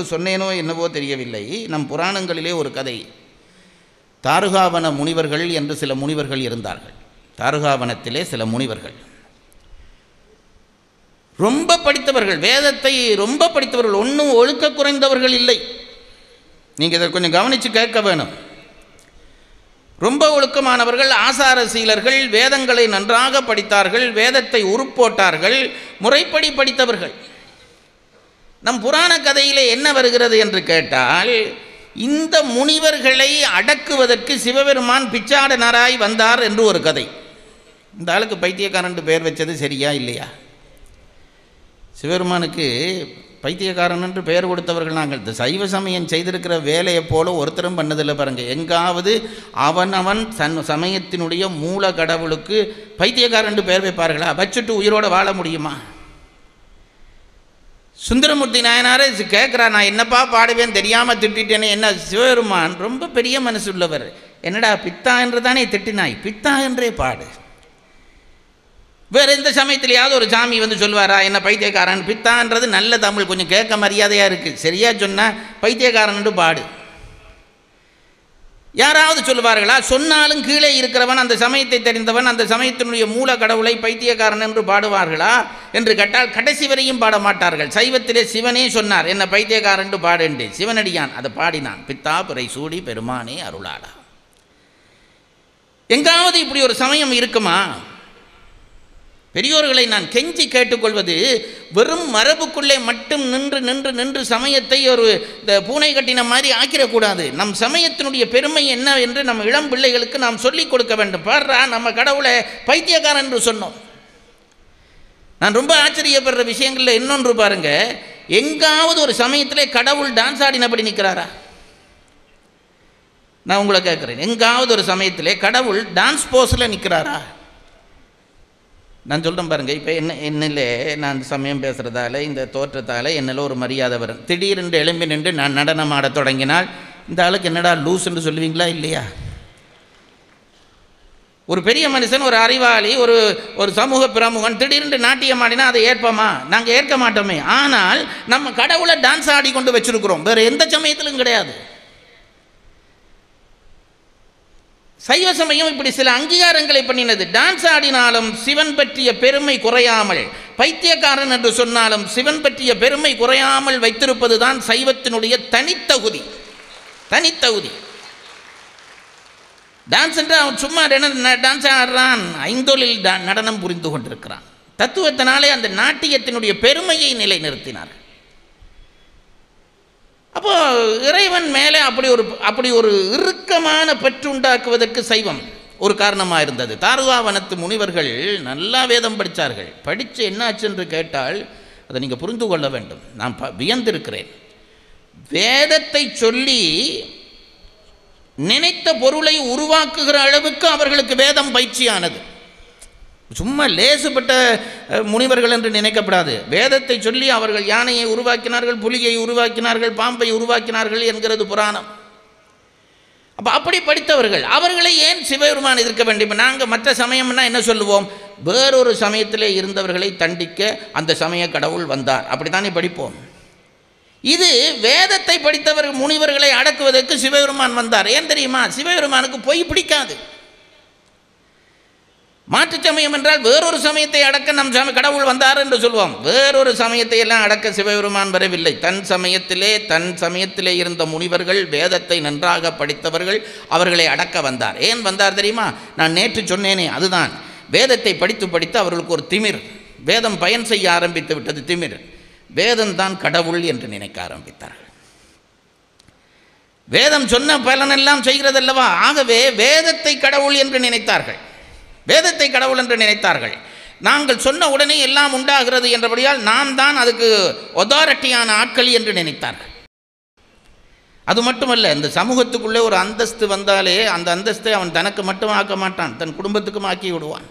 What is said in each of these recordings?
முன்பு சொன்னேனோ என்னவோ தெரியவில்லை நம் புராணங்களிலே ஒரு கதை தாருகாவன முனிவர்கள் என்று சில முனிவர்கள் இருந்தார்கள் தாருகாவனத்திலே சில முனிவர்கள் ரொம்ப படித்தவர்கள் வேதத்தை ரொம்ப படித்தவர்கள் ஒன்றும் ஒழுக்க குறைந்தவர்கள் இல்லை நீங்கள் இதை கொஞ்சம் கவனித்து கேட்க வேணும் ரொம்ப ஒழுக்கமானவர்கள் ஆசார சீலர்கள் வேதங்களை நன்றாக படித்தார்கள் வேதத்தை உருப்போட்டார்கள் முறைப்படி படித்தவர்கள் நம் புராண கதையில் என்ன வருகிறது என்று கேட்டால் இந்த முனிவர்களை அடக்குவதற்கு சிவபெருமான் பிச்சாடனராய் வந்தார் என்று ஒரு கதை இந்த ஆளுக்கு பைத்தியக்காரன்ட்டு பெயர் வச்சது சரியா இல்லையா சிவபெருமானுக்கு பைத்தியக்காரன் என்று பெயர் கொடுத்தவர்கள் நாங்கள் இந்த சைவ சமயம் செய்திருக்கிற வேலையை போல ஒருத்தரும் பண்ணதில்லை பாருங்கள் எங்காவது அவன் அவன் சன் சமயத்தினுடைய மூல கடவுளுக்கு பைத்தியக்காரன் என்று பெயர் வைப்பார்களா வச்சுட்டு உயிரோடு வாழ முடியுமா சுந்தரமூர்த்தி நாயனாரே கேட்குறா நான் என்னப்பா பாடுவேன் தெரியாமல் திட்டேன்னு என்ன சிவபெருமான் ரொம்ப பெரிய மனசு உள்ளவர் என்னடா பித்தா என்று தானே திட்டினாய் பித்தா என்றே பாடு வேறு எந்த சமயத்திலேயாவது ஒரு சாமி வந்து சொல்வாரா என்ன பைத்தியக்காரன் பித்தான்றது நல்ல தமிழ் கொஞ்சம் கேட்க மரியாதையாக இருக்குது சரியாக சொன்னால் பைத்தியக்காரன்ட்டு பாடு யாராவது சொல்லுவார்களா சொன்னாலும் கீழே இருக்கிறவன் அந்த சமயத்தை தெரிந்தவன் அந்த சமயத்தினுடைய மூல கடவுளை பைத்தியக்காரன் என்று பாடுவார்களா என்று கேட்டால் கடைசி வரையும் பாட மாட்டார்கள் சைவத்திலே சிவனே சொன்னார் என்ன பைத்தியக்காரன் என்று பாடுண்டு சிவனடியான் அதை பாடினான் பித்தா பிறை சூடி பெருமானே அருளாடா எங்காவது இப்படி ஒரு சமயம் இருக்குமா பெரியோர்களை நான் கெஞ்சி கேட்டுக்கொள்வது வெறும் மரபுக்குள்ளே மட்டும் நின்று நின்று நின்று சமயத்தை ஒரு இந்த பூனை கட்டின மாதிரி ஆக்கிடக்கூடாது நம் சமயத்தினுடைய பெருமை என்ன என்று நம் இளம் பிள்ளைகளுக்கு நாம் சொல்லிக் கொடுக்க வேண்டும் பாடுறா நம்ம கடவுளை பைத்தியக்காரன் என்று சொன்னோம் நான் ரொம்ப ஆச்சரியப்படுற விஷயங்களில் இன்னொன்று பாருங்கள் எங்காவது ஒரு சமயத்திலே கடவுள் டான்ஸ் ஆடினபடி நிற்கிறாரா நான் உங்களை கேட்குறேன் எங்காவது ஒரு சமயத்திலே கடவுள் டான்ஸ் போஸில் நிற்கிறாரா நான் சொல்கிறேன் பாருங்கள் இப்போ என்ன என்னிலே நான் சமயம் பேசுகிறதால இந்த தோற்றத்தால் என்னில் ஒரு மரியாதை வரும் திடீரென்று எலும்பி நின்று நான் நடனம் ஆடத் தொடங்கினால் இந்த ஆளுக்கு என்னடா லூஸ்ன்னு சொல்லுவீங்களா இல்லையா ஒரு பெரிய மனுஷன் ஒரு அறிவாளி ஒரு ஒரு சமூக பிரமுகன் திடீரென்று நாட்டியம் ஆடினா அதை ஏற்போமா நாங்கள் ஏற்க மாட்டோமே ஆனால் நம்ம கடவுளை டான்ஸ் ஆடி கொண்டு வச்சுருக்கிறோம் வேறு எந்த சமயத்திலும் கிடையாது சைவ சமயம் இப்படி சில அங்கீகாரங்களை பண்ணினது டான்ஸ் ஆடினாலும் சிவன் பற்றிய பெருமை குறையாமல் பைத்தியக்காரன் என்று சொன்னாலும் சிவன் பற்றிய பெருமை குறையாமல் வைத்திருப்பது தான் சைவத்தினுடைய தனித்தகுதி தனித்தகுதி டான்ஸ் என்று அவன் சும்மா டான்ஸ் ஆடுறான் ஐந்தொழில் நடனம் புரிந்து கொண்டிருக்கிறான் தத்துவத்தினாலே அந்த நாட்டியத்தினுடைய பெருமையை நிலைநிறுத்தினார் அப்போ இறைவன் மேலே அப்படி ஒரு அப்படி ஒரு இறுக்கமான பெற்றுண்டாக்குவதற்கு சைவம் ஒரு காரணமாக இருந்தது தாருவாவனத்து முனிவர்கள் நல்லா வேதம் படித்தார்கள் படித்து என்னாச்சு என்று கேட்டால் அதை நீங்கள் புரிந்து கொள்ள வேண்டும் நான் ப வியந்திருக்கிறேன் வேதத்தை சொல்லி நினைத்த பொருளை உருவாக்குகிற அளவுக்கு அவர்களுக்கு வேதம் பயிற்சியானது சும்மா லேசுப்பட்ட முனிவர்கள் என்று நினைக்கப்படாது வேதத்தை சொல்லி அவர்கள் யானையை உருவாக்கினார்கள் புலியை உருவாக்கினார்கள் பாம்பை உருவாக்கினார்கள் என்கிறது புராணம் அப்போ அப்படி படித்தவர்கள் அவர்களை ஏன் சிவபெருமான் எதிர்க்க வேண்டும் நாங்கள் மற்ற சமயம்னா என்ன சொல்லுவோம் வேறொரு சமயத்திலே இருந்தவர்களை தண்டிக்க அந்த சமய கடவுள் வந்தார் அப்படி தானே படிப்போம் இது வேதத்தை படித்தவர்கள் முனிவர்களை அடக்குவதற்கு சிவபெருமான் வந்தார் ஏன் தெரியுமா சிவபெருமானுக்கு பொய் பிடிக்காது மாற்று சமயம் என்றால் வேறொரு சமயத்தை அடக்க நம் சமய கடவுள் வந்தார் என்று சொல்வோம் வேறொரு சமயத்தை எல்லாம் அடக்க சிவபெருமான் வரவில்லை தன் சமயத்திலே தன் சமயத்திலே இருந்த முனிவர்கள் வேதத்தை நன்றாக படித்தவர்கள் அவர்களை அடக்க வந்தார் ஏன் வந்தார் தெரியுமா நான் நேற்று சொன்னேனே அதுதான் வேதத்தை படித்து படித்து அவர்களுக்கு ஒரு திமிர் வேதம் பயன் செய்ய ஆரம்பித்து விட்டது திமிர் தான் கடவுள் என்று நினைக்க ஆரம்பித்தார்கள் வேதம் சொன்ன பலனெல்லாம் செய்கிறதல்லவா ஆகவே வேதத்தை கடவுள் என்று நினைத்தார்கள் வேதத்தை கடவுள் என்று நினைத்தார்கள் நாங்கள் சொன்ன உடனே எல்லாம் உண்டாகிறது என்றபடியால் நான் தான் அதுக்கு ஒதாரிட்டியான ஆட்கள் என்று நினைத்தார்கள் அது மட்டுமல்ல இந்த சமூகத்துக்குள்ளே ஒரு அந்தஸ்து வந்தாலே அந்த அந்தஸ்தை அவன் தனக்கு மட்டும் ஆக்க மாட்டான் தன் குடும்பத்துக்கும் ஆக்கி விடுவான்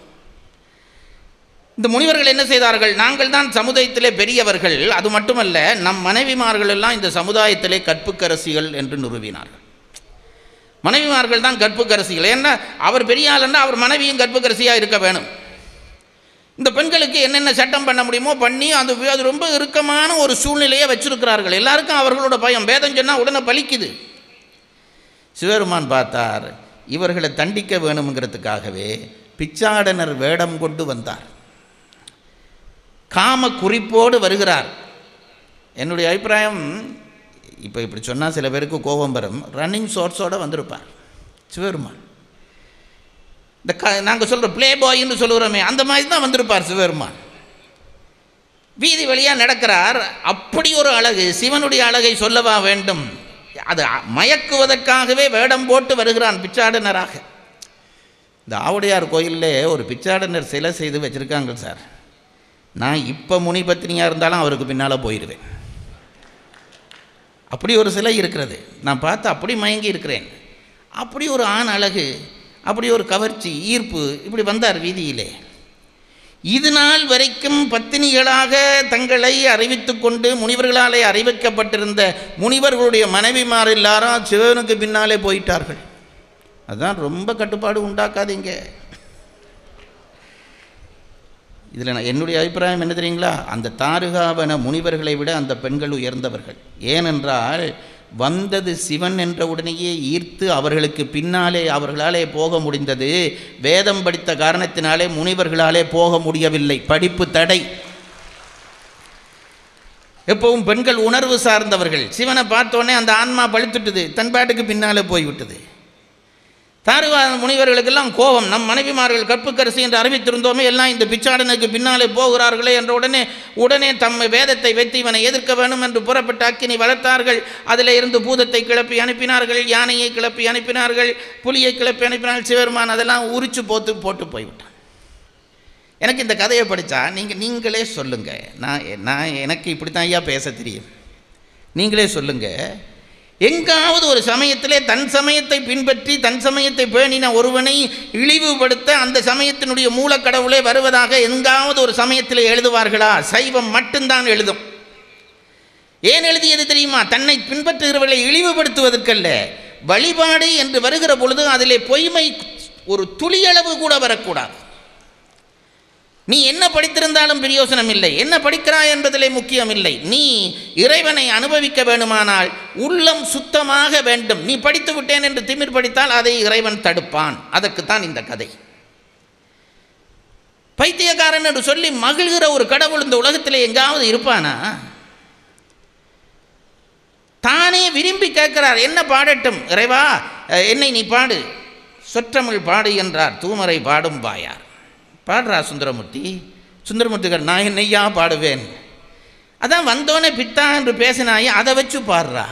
இந்த முனிவர்கள் என்ன செய்தார்கள் நாங்கள் தான் சமுதாயத்திலே பெரியவர்கள் அது மட்டுமல்ல நம் மனைவிமார்கள் எல்லாம் இந்த சமுதாயத்திலே கற்புக்கரசிகள் என்று நிறுவினார்கள் மனைவிமார்கள் தான் கற்புக்கரசிகள் ஏன்னா அவர் பெரிய ஆளுன்னா அவர் மனைவியும் கற்புக்கரசியாக இருக்க வேணும் இந்த பெண்களுக்கு என்னென்ன சட்டம் பண்ண முடியுமோ பண்ணி அது அது ரொம்ப இறுக்கமான ஒரு சூழ்நிலையை வச்சுருக்கிறார்கள் எல்லாருக்கும் அவர்களோட பயம் வேதம் சொன்னால் உடனே பலிக்குது சிவருமான் பார்த்தார் இவர்களை தண்டிக்க வேணுங்கிறதுக்காகவே பிச்சாடனர் வேடம் கொண்டு வந்தார் காம குறிப்போடு வருகிறார் என்னுடைய அபிப்பிராயம் இப்போ இப்படி சொன்னால் சில பேருக்கு கோபம் வரும் ரன்னிங் ஷோர்ட்ஸோடு வந்திருப்பார் சிவபெருமான் இந்த க நாங்கள் சொல்கிற பிளே பாயின்னு சொல்லுகிறோமே அந்த மாதிரி தான் வந்திருப்பார் சிவபெருமான் வீதி வழியாக நடக்கிறார் அப்படி ஒரு அழகு சிவனுடைய அழகை சொல்லவா வேண்டும் அது மயக்குவதற்காகவே வேடம் போட்டு வருகிறான் பிச்சாடனராக இந்த ஆவுடையார் கோயிலில் ஒரு பிச்சாடனர் சிலை செய்து வச்சுருக்காங்க சார் நான் இப்போ முனி பத்தினியாக இருந்தாலும் அவருக்கு பின்னால் போயிடுவேன் அப்படி ஒரு சிலை இருக்கிறது நான் பார்த்து அப்படி மயங்கி இருக்கிறேன் அப்படி ஒரு ஆண் அழகு அப்படி ஒரு கவர்ச்சி ஈர்ப்பு இப்படி வந்தார் வீதியிலே இது நாள் வரைக்கும் பத்தினிகளாக தங்களை அறிவித்து கொண்டு முனிவர்களாலே அறிவிக்கப்பட்டிருந்த முனிவர்களுடைய மனைவிமார் எல்லாரும் சிவனுக்கு பின்னாலே போயிட்டார்கள் அதுதான் ரொம்ப கட்டுப்பாடு உண்டாக்காதீங்க இதில் நான் என்னுடைய அபிப்பிராயம் என்ன தெரியுங்களா அந்த தாருகாவன முனிவர்களை விட அந்த பெண்கள் உயர்ந்தவர்கள் ஏனென்றால் வந்தது சிவன் என்ற உடனேயே ஈர்த்து அவர்களுக்கு பின்னாலே அவர்களாலே போக முடிந்தது வேதம் படித்த காரணத்தினாலே முனிவர்களாலே போக முடியவில்லை படிப்பு தடை எப்பவும் பெண்கள் உணர்வு சார்ந்தவர்கள் சிவனை பார்த்தோன்னே அந்த ஆன்மா பழுத்துட்டுது தன்பாட்டுக்கு பின்னாலே போய்விட்டது தாரிவாத முனிவர்களுக்கெல்லாம் கோபம் நம் மனைவிமார்கள் கற்புக்கரசி என்று அறிவித்திருந்தோமே எல்லாம் இந்த பிச்சாடனுக்கு பின்னாலே போகிறார்களே என்ற உடனே உடனே தம் வேதத்தை வைத்து இவனை எதிர்க்க வேண்டும் என்று புறப்பட்டு அக்கினி வளர்த்தார்கள் அதில் இருந்து பூதத்தை கிளப்பி அனுப்பினார்கள் யானையை கிளப்பி அனுப்பினார்கள் புலியை கிளப்பி அனுப்பினால் சிவருமான் அதெல்லாம் உரிச்சு போத்து போட்டு போய்விட்டான் எனக்கு இந்த கதையை படித்தா நீங்கள் நீங்களே சொல்லுங்கள் நான் நான் எனக்கு இப்படி தான் ஐயா பேச தெரியும் நீங்களே சொல்லுங்கள் எங்காவது ஒரு சமயத்திலே தன் சமயத்தை பின்பற்றி தன் சமயத்தை பேணின ஒருவனை இழிவுபடுத்த அந்த சமயத்தினுடைய மூலக்கடவுளே வருவதாக எங்காவது ஒரு சமயத்தில் எழுதுவார்களா சைவம் மட்டும்தான் எழுதும் ஏன் எழுதியது தெரியுமா தன்னை பின்பற்றுகிறவர்களை இழிவுபடுத்துவதற்கல்ல வழிபாடு என்று வருகிற பொழுது அதிலே பொய்மை ஒரு துளியளவு கூட வரக்கூடாது நீ என்ன படித்திருந்தாலும் பிரயோசனம் இல்லை என்ன படிக்கிறாய் என்பதிலே முக்கியம் இல்லை நீ இறைவனை அனுபவிக்க வேண்டுமானால் உள்ளம் சுத்தமாக வேண்டும் நீ படித்து விட்டேன் என்று திமிர் படித்தால் அதை இறைவன் தடுப்பான் அதற்குத்தான் இந்த கதை பைத்தியக்காரன் என்று சொல்லி மகிழ்கிற ஒரு கடவுள் இந்த உலகத்தில் எங்காவது இருப்பானா தானே விரும்பி கேட்கிறார் என்ன பாடட்டும் இறைவா என்னை நீ பாடு சொற்றமிழ் பாடு என்றார் தூமரை பாடும் பாயார் பாடுறா சுந்தரமூர்த்தி சுந்தரமூர்த்திக்கார் நான் என்னையா பாடுவேன் அதான் வந்தோடனே பித்தா என்று பேசினாயே அதை வச்சு பாடுறா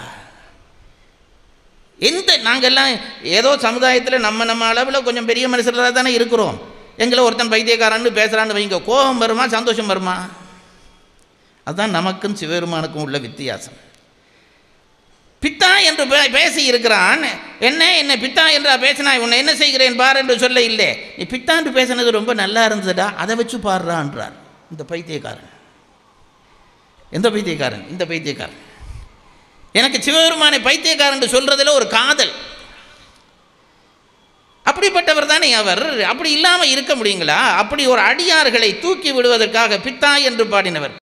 எந்த நாங்கள்லாம் ஏதோ சமுதாயத்தில் நம்ம நம்ம அளவில் கொஞ்சம் பெரிய மனுஷர்களாக தானே இருக்கிறோம் எங்களை ஒருத்தன் பைத்தியக்காரன்னு பேசுகிறான்னு வைங்க கோபம் வருமா சந்தோஷம் வருமா அதுதான் நமக்கும் சிவபெருமானுக்கும் உள்ள வித்தியாசம் பித்தா என்று பேசி இருக்கிறான் என்ன என்ன பித்தா என்றா பேசினா உன்னை என்ன செய்கிறேன் பார் என்று சொல்ல இல்லை நீ பித்தா என்று பேசினது ரொம்ப நல்லா இருந்ததுடா அதை வச்சு பாடுறான்றார் இந்த பைத்தியக்காரன் எந்த பைத்தியக்காரன் இந்த பைத்தியக்காரன் எனக்கு சிவபெருமானை பைத்தியக்காரன் என்று சொல்கிறதுல ஒரு காதல் அப்படிப்பட்டவர் தானே அவர் அப்படி இல்லாமல் இருக்க முடியுங்களா அப்படி ஒரு அடியார்களை தூக்கி விடுவதற்காக பித்தா என்று பாடினவர்